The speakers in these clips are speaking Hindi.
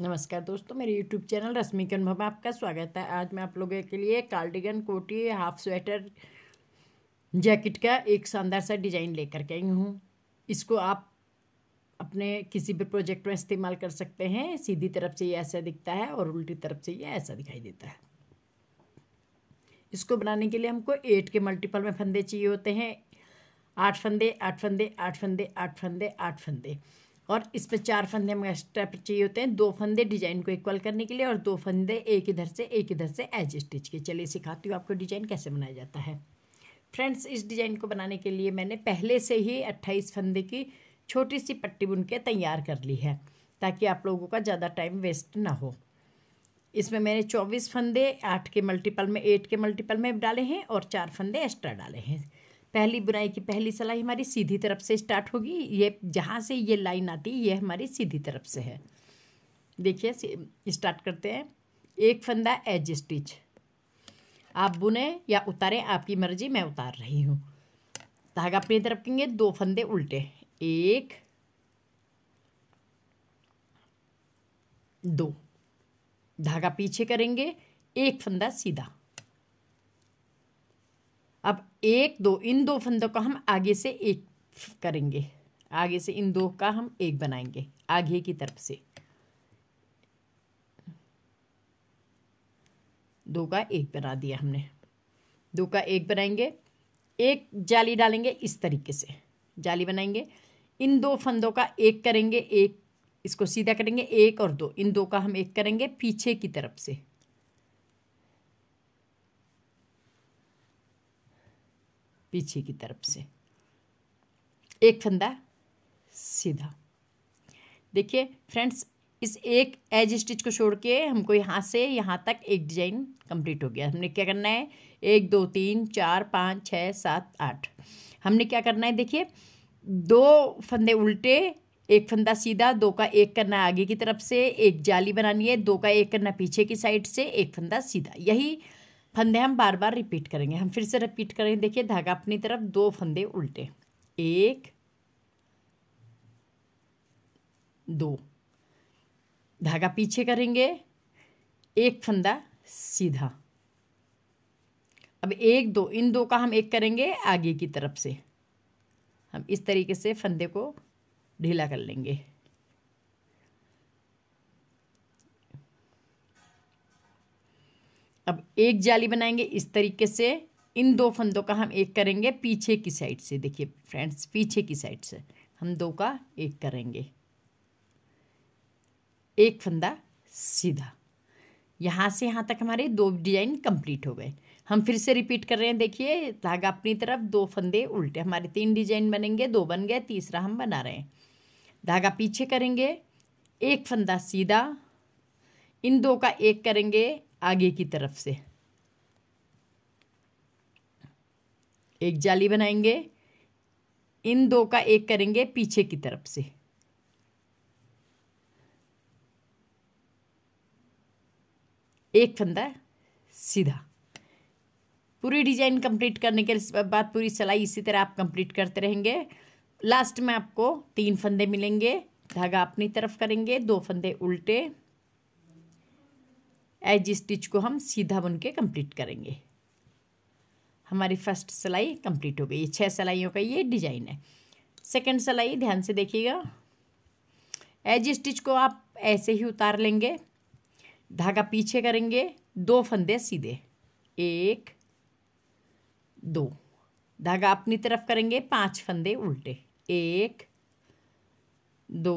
नमस्कार दोस्तों मेरे यूट्यूब चैनल रश्मि अनुभव में आपका स्वागत है आज मैं आप लोगों के लिए कार्डिगन कोटी हाफ स्वेटर जैकेट का एक शानदार सा डिज़ाइन लेकर के आई हूँ इसको आप अपने किसी भी प्रोजेक्ट में इस्तेमाल कर सकते हैं सीधी तरफ से ये ऐसा दिखता है और उल्टी तरफ से ये ऐसा दिखाई देता है इसको बनाने के लिए हमको एट के मल्टीपल में फंदे चाहिए होते हैं आठ फंदे आठ फंदे आठ फंदे आठ फंदे आठ फंदे, आठ फंदे और इस पर चार फंदे हमें एक्स्ट्रा चाहिए होते हैं दो फंदे डिजाइन को इक्वल करने के लिए और दो फंदे एक इधर से एक इधर से एज स्टिच के चलिए सिखाती हूँ आपको डिजाइन कैसे बनाया जाता है फ्रेंड्स इस डिजाइन को बनाने के लिए मैंने पहले से ही अट्ठाईस फंदे की छोटी सी पट्टी बुन के तैयार कर ली है ताकि आप लोगों का ज़्यादा टाइम वेस्ट ना हो इसमें मैंने चौबीस फंदे आठ के मल्टीपल में एट के मल्टीपल में डाले हैं और चार फंदे एक्स्ट्रा डाले हैं पहली बुनाई की पहली सलाई हमारी सीधी तरफ से स्टार्ट होगी ये जहाँ से ये लाइन आती है ये हमारी सीधी तरफ से है देखिए स्टार्ट करते हैं एक फंदा एज स्टिच आप बुने या उतारें आपकी मर्जी मैं उतार रही हूँ धागा अपनी तरफ कहेंगे दो फंदे उल्टे एक दो धागा पीछे करेंगे एक फंदा सीधा एक दो इन दो फंदों का हम आगे से एक करेंगे आगे से इन दो का हम एक बनाएंगे आगे की तरफ से दो का एक बना दिया हमने दो का एक बनाएंगे एक जाली डालेंगे इस तरीके से जाली बनाएंगे इन दो फंदों का एक करेंगे एक इसको सीधा करेंगे एक और दो इन दो का हम एक करेंगे पीछे की तरफ से पीछे की तरफ से एक फंदा सीधा देखिए फ्रेंड्स इस एक एज स्टिच को छोड़ के हमको यहाँ से यहाँ तक एक डिजाइन कंप्लीट हो गया हमने क्या करना है एक दो तीन चार पाँच छः सात आठ हमने क्या करना है देखिए दो फंदे उल्टे एक फंदा सीधा दो का एक करना आगे की तरफ से एक जाली बनानी है दो का एक करना पीछे की साइड से एक फंदा सीधा यही फंदे हम बार बार रिपीट करेंगे हम फिर से रिपीट करेंगे देखिए धागा अपनी तरफ दो फंदे उल्टे एक दो धागा पीछे करेंगे एक फंदा सीधा अब एक दो इन दो का हम एक करेंगे आगे की तरफ से हम इस तरीके से फंदे को ढीला कर लेंगे अब एक जाली बनाएंगे इस तरीके से इन दो फंदों का हम एक करेंगे पीछे की साइड से देखिए फ्रेंड्स पीछे की साइड से हम दो का एक करेंगे एक फंदा सीधा यहाँ से यहाँ तक हमारे दो डिजाइन कंप्लीट हो गए हम फिर से रिपीट कर रहे हैं देखिए धागा अपनी तरफ दो फंदे उल्टे हमारे तीन डिजाइन बनेंगे दो बन गए तीसरा हम बना रहे हैं धागा पीछे करेंगे एक फंदा सीधा इन दो का एक करेंगे आगे की तरफ से एक जाली बनाएंगे इन दो का एक करेंगे पीछे की तरफ से एक फंदा सीधा पूरी डिजाइन कंप्लीट करने के बाद पूरी सिलाई इसी तरह आप कंप्लीट करते रहेंगे लास्ट में आपको तीन फंदे मिलेंगे धागा अपनी तरफ करेंगे दो फंदे उल्टे एज स्टिच को हम सीधा बुन के कम्प्लीट करेंगे हमारी फर्स्ट सिलाई कंप्लीट हो गई छः सिलाइयों का ये डिजाइन है सेकंड सिलाई ध्यान से देखिएगा एज स्टिच को आप ऐसे ही उतार लेंगे धागा पीछे करेंगे दो फंदे सीधे एक दो धागा अपनी तरफ करेंगे पांच फंदे उल्टे एक दो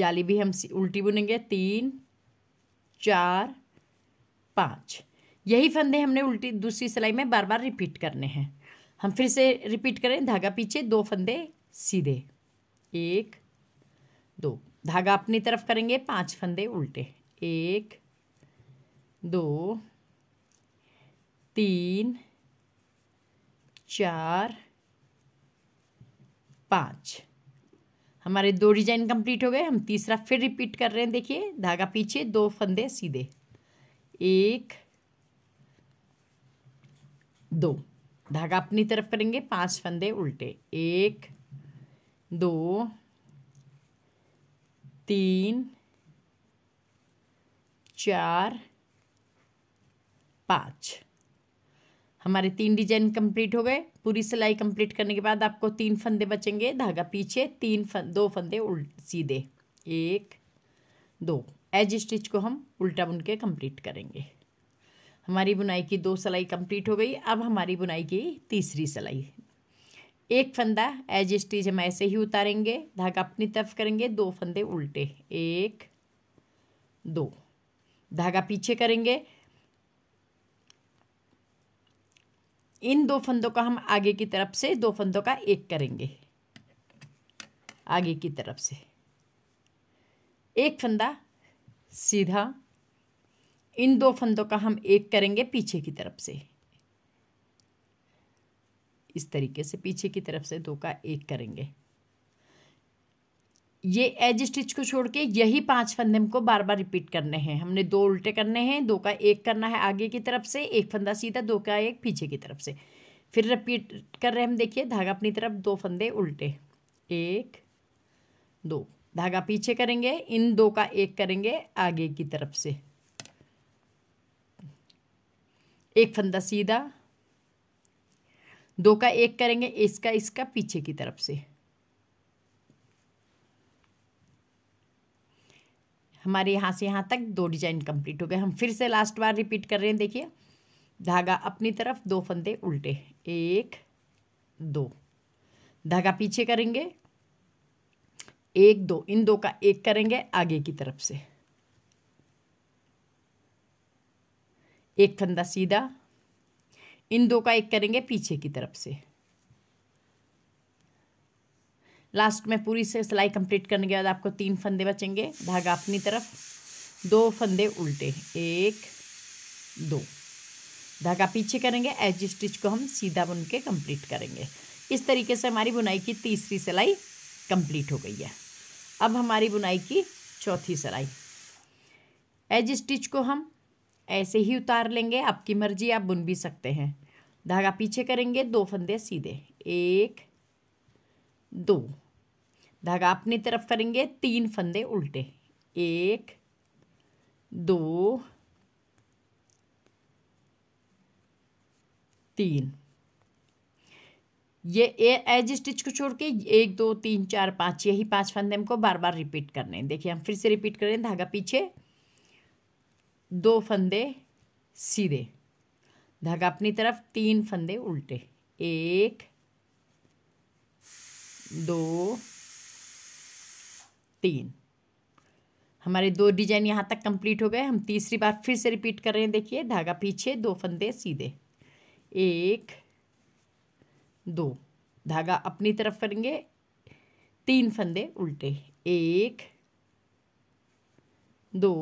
जाली भी हम उल्टी बुनेंगे तीन चार पाँच यही फंदे हमने उल्टी दूसरी सिलाई में बार बार रिपीट करने हैं हम फिर से रिपीट करें धागा पीछे दो फंदे सीधे एक दो धागा अपनी तरफ करेंगे पांच फंदे उल्टे एक दो तीन चार पाँच हमारे दो डिजाइन कंप्लीट हो गए हम तीसरा फिर रिपीट कर रहे हैं देखिए धागा पीछे दो फंदे सीधे एक दो धागा अपनी तरफ करेंगे पांच फंदे उल्टे एक दो तीन चार पाँच हमारे तीन डिजाइन कंप्लीट हो गए पूरी सिलाई कंप्लीट करने के बाद आपको तीन फंदे बचेंगे धागा पीछे तीन फन दो फंदे उल्ट सीधे एक दो एज स्टिच को हम उल्टा बुन के कंप्लीट करेंगे हमारी बुनाई की दो सिलाई कंप्लीट हो गई अब हमारी बुनाई की तीसरी सिलाई एक फंदा एज स्टिच हम ऐसे ही उतारेंगे धागा अपनी तरफ करेंगे दो फंदे उल्टे एक दो धागा पीछे करेंगे इन दो फंदों का हम आगे की तरफ से दो फंदों का एक करेंगे आगे की तरफ से एक फंदा सीधा इन दो फंदों का हम एक करेंगे पीछे की तरफ से इस तरीके से पीछे की तरफ से दो का एक करेंगे ये एज स्टिच को छोड़ के यही पांच फंदे हमको बार बार रिपीट करने हैं हमने दो उल्टे करने हैं दो का एक करना है आगे की तरफ से एक फंदा सीधा दो का एक पीछे की तरफ से फिर रिपीट कर रहे हम देखिए धागा अपनी तरफ दो फंदे उल्टे एक दो धागा पीछे करेंगे इन दो का एक करेंगे आगे की तरफ से एक फंदा सीधा दो का एक करेंगे इसका इसका पीछे की तरफ से हमारे यहाँ से यहाँ तक दो डिजाइन कंप्लीट हो गए हम फिर से लास्ट बार रिपीट कर रहे हैं देखिए धागा अपनी तरफ दो फंदे उल्टे एक दो धागा पीछे करेंगे एक दो इन दो का एक करेंगे आगे की तरफ से एक फंदा सीधा इन दो का एक करेंगे पीछे की तरफ से लास्ट में पूरी से सिलाई कंप्लीट करने के बाद आपको तीन फंदे बचेंगे धागा अपनी तरफ दो फंदे उल्टे एक दो धागा पीछे करेंगे एज स्टिच को हम सीधा बुन के कम्प्लीट करेंगे इस तरीके से हमारी बुनाई की तीसरी सिलाई कंप्लीट हो गई है अब हमारी बुनाई की चौथी सिलाई एज स्टिच को हम ऐसे ही उतार लेंगे आपकी मर्जी आप बुन भी सकते हैं धागा पीछे करेंगे दो फंदे सीधे एक दो धागा अपनी तरफ करेंगे तीन फंदे उल्टे एक दो तीन ये एज स्टिच को छोड़ के एक दो तीन चार पाँच यही पांच फंदे हमको बार बार रिपीट करने हैं देखिए हम फिर से रिपीट करें धागा पीछे दो फंदे सीधे धागा अपनी तरफ तीन फंदे उल्टे एक दो तीन हमारे दो डिजाइन यहाँ तक कंप्लीट हो गए हम तीसरी बार फिर से रिपीट कर रहे हैं देखिए धागा पीछे दो फंदे सीधे एक दो धागा अपनी तरफ करेंगे तीन फंदे उल्टे एक दो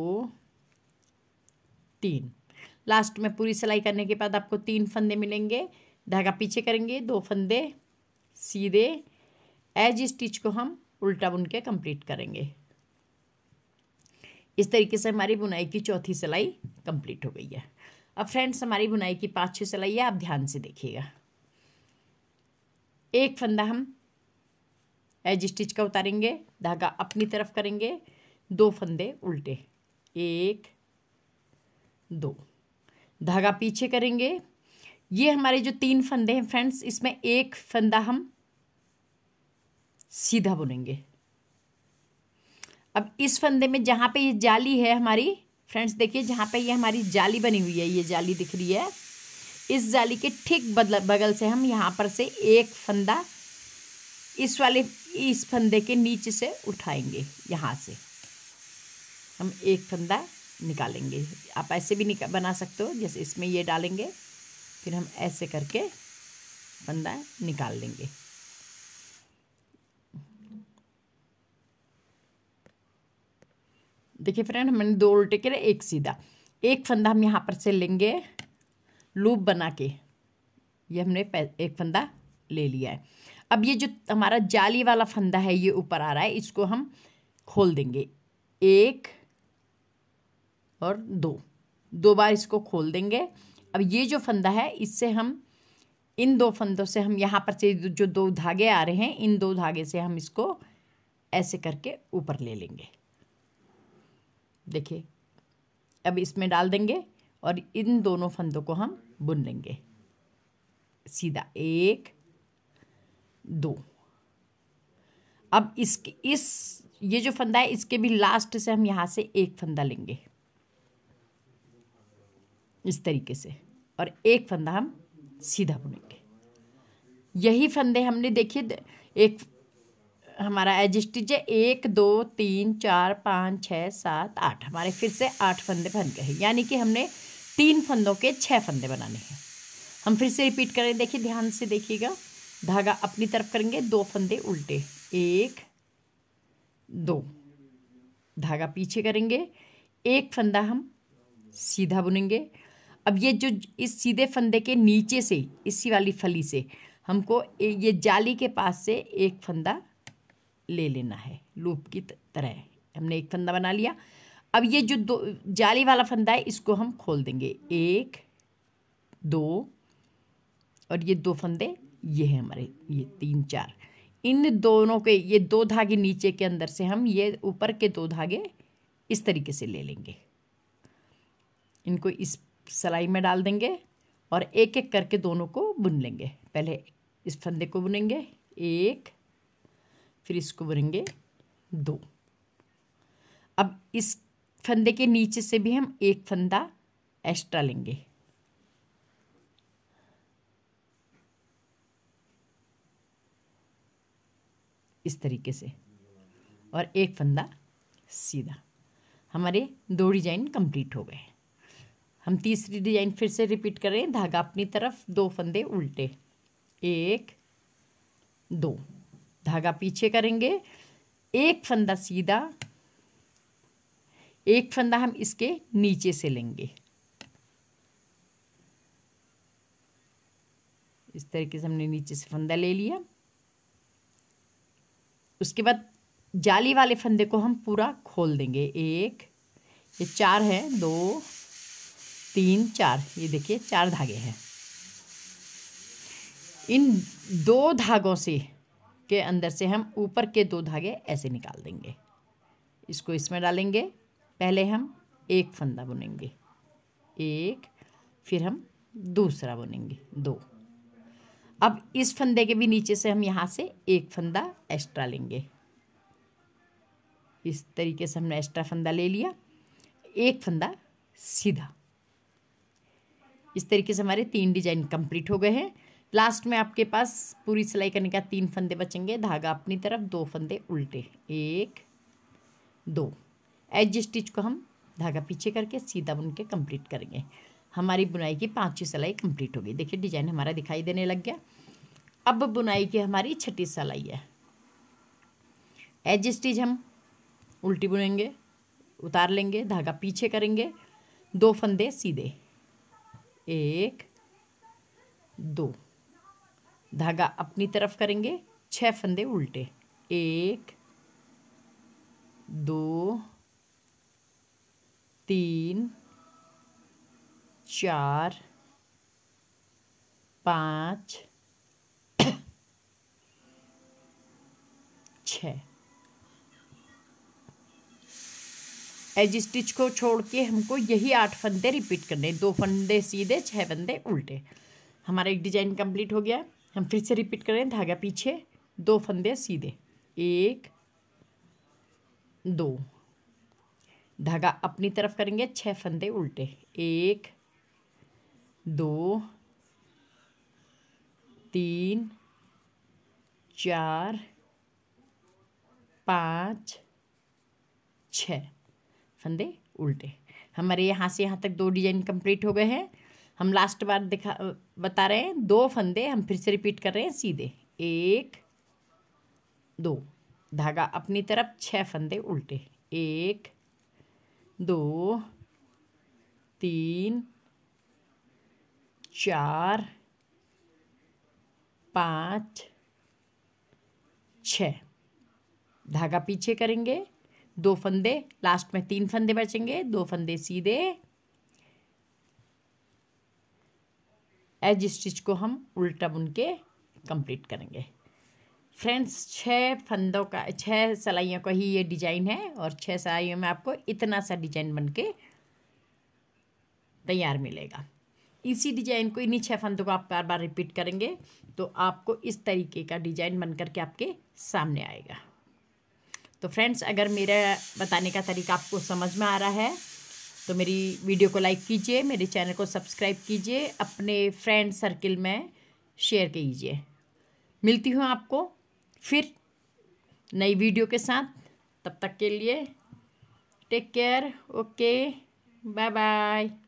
तीन लास्ट में पूरी सिलाई करने के बाद आपको तीन फंदे मिलेंगे धागा पीछे करेंगे दो फंदे सीधे एज स्टिच को हम उल्टा बुन के कंप्लीट करेंगे इस तरीके से हमारी बुनाई की चौथी सिलाई कंप्लीट हो गई है अब फ्रेंड्स हमारी बुनाई की पाँचवीं सिलाई है आप ध्यान से देखिएगा एक फंदा हम एज स्टिच का उतारेंगे धागा अपनी तरफ करेंगे दो फंदे उल्टे एक दो धागा पीछे करेंगे ये हमारे जो तीन फंदे हैं फ्रेंड्स इसमें एक फंदा हम सीधा बुनेंगे अब इस फंदे में जहाँ पे ये जाली है हमारी फ्रेंड्स देखिए जहाँ पे ये हमारी जाली बनी हुई है ये जाली दिख रही है इस जाली के ठीक बगल से हम यहाँ पर से एक फंदा इस वाले इस फंदे के नीचे से उठाएंगे यहाँ से हम एक फंदा निकालेंगे आप ऐसे भी निका बना सकते हो जैसे इसमें ये डालेंगे फिर हम ऐसे करके फंदा निकाल लेंगे देखिए फ्रेंड हमने दो उल्टे करे एक सीधा एक फंदा हम यहाँ पर से लेंगे लूप बना के ये हमने एक फंदा ले लिया है अब ये जो हमारा जाली वाला फंदा है ये ऊपर आ रहा है इसको हम खोल देंगे एक और दो दो बार इसको खोल देंगे अब ये जो फंदा है इससे हम इन दो फंदों से हम यहाँ पर से जो दो धागे आ रहे हैं इन दो धागे से हम इसको ऐसे करके ऊपर ले लेंगे देखिए अब इसमें डाल देंगे और इन दोनों फंदों को हम बुन लेंगे सीधा एक दो अब इस इस ये जो फंदा है इसके भी लास्ट से हम यहाँ से एक फंदा लेंगे इस तरीके से और एक फंदा हम सीधा बुनेंगे यही फंदे हमने देखिए एक हमारा एजिस्टिज एक दो तीन चार पाँच छः सात आठ हमारे फिर से आठ फंदे बन गए हैं यानी कि हमने तीन फंदों के छः फंदे बनाने हैं हम फिर से रिपीट करें देखिए ध्यान से देखिएगा धागा अपनी तरफ करेंगे दो फंदे उल्टे एक दो धागा पीछे करेंगे एक फंदा हम सीधा बुनेंगे अब ये जो इस सीधे फंदे के नीचे से इसी वाली फली से हमको ये जाली के पास से एक फंदा ले लेना है लूप की तरह हमने एक फंदा बना लिया अब ये जो दो जाली वाला फंदा है इसको हम खोल देंगे एक दो और ये दो फंदे ये हैं हमारे ये तीन चार इन दोनों के ये दो धागे नीचे के अंदर से हम ये ऊपर के दो धागे इस तरीके से ले लेंगे इनको इस सलाई में डाल देंगे और एक एक करके दोनों को बुन लेंगे पहले इस फंदे को बुनेंगे एक फिर इसको भरेंगे दो अब इस फंदे के नीचे से भी हम एक फंदा एक्स्ट्रा लेंगे इस तरीके से और एक फंदा सीधा हमारे दो डिजाइन कंप्लीट हो गए हम तीसरी डिजाइन फिर से रिपीट कर रहे हैं धागा अपनी तरफ दो फंदे उल्टे एक दो धागा पीछे करेंगे एक फंदा सीधा एक फंदा हम इसके नीचे से लेंगे इस तरीके से हमने नीचे से फंदा ले लिया उसके बाद जाली वाले फंदे को हम पूरा खोल देंगे एक ये चार है दो तीन चार ये देखिए चार धागे हैं इन दो धागों से उसके अंदर से हम ऊपर के दो धागे ऐसे निकाल देंगे इसको इसमें डालेंगे पहले हम एक फंदा बुनेंगे एक फिर हम दूसरा बुनेंगे दो अब इस फंदे के भी नीचे से हम यहाँ से एक फंदा एक्स्ट्रा लेंगे इस तरीके से हमने एक्स्ट्रा फंदा ले लिया एक फंदा सीधा इस तरीके से हमारे तीन डिजाइन कंप्लीट हो गए हैं लास्ट में आपके पास पूरी सिलाई करने का तीन फंदे बचेंगे धागा अपनी तरफ दो फंदे उल्टे एक दो एज स्टिच को हम धागा पीछे करके सीधा बुन के कम्प्लीट करेंगे हमारी बुनाई की पांचवी सिलाई कंप्लीट हो गई देखिए डिजाइन हमारा दिखाई देने लग गया अब बुनाई की हमारी छठी सिलाई है एज स्टिच हम उल्टी बुनेंगे उतार लेंगे धागा पीछे करेंगे दो फंदे सीधे एक दो धागा अपनी तरफ करेंगे छह फंदे उल्टे एक दो तीन चार पाँच छ एज स्टिच को छोड़ के हमको यही आठ फंदे रिपीट करने दो फंदे सीधे छह फंदे उल्टे हमारा एक डिजाइन कंप्लीट हो गया हम फिर से रिपीट करें धागा पीछे दो फंदे सीधे एक दो धागा अपनी तरफ करेंगे छः फंदे उल्टे एक दो तीन चार पाँच छः फंदे उल्टे हमारे यहाँ से यहाँ तक दो डिजाइन कंप्लीट हो गए हैं हम लास्ट बार दिखा बता रहे हैं दो फंदे हम फिर से रिपीट कर रहे हैं सीधे एक दो धागा अपनी तरफ छः फंदे उल्टे एक दो तीन चार पाँच छ धागा पीछे करेंगे दो फंदे लास्ट में तीन फंदे बचेंगे दो फंदे सीधे एज स्टिच को हम उल्टा बुन के कंप्लीट करेंगे फ्रेंड्स छः फंदों का छः सलाइयों का ही ये डिजाइन है और छः सलाइयों में आपको इतना सा डिजाइन बन के तैयार मिलेगा इसी डिजाइन को इन्हीं छः फंदों को आप बार बार रिपीट करेंगे तो आपको इस तरीके का डिजाइन बन करके आपके सामने आएगा तो फ्रेंड्स अगर मेरा बताने का तरीका आपको समझ में आ रहा है तो मेरी वीडियो को लाइक कीजिए मेरे चैनल को सब्सक्राइब कीजिए अपने फ्रेंड सर्किल में शेयर कीजिए मिलती हूँ आपको फिर नई वीडियो के साथ तब तक के लिए take care okay bye bye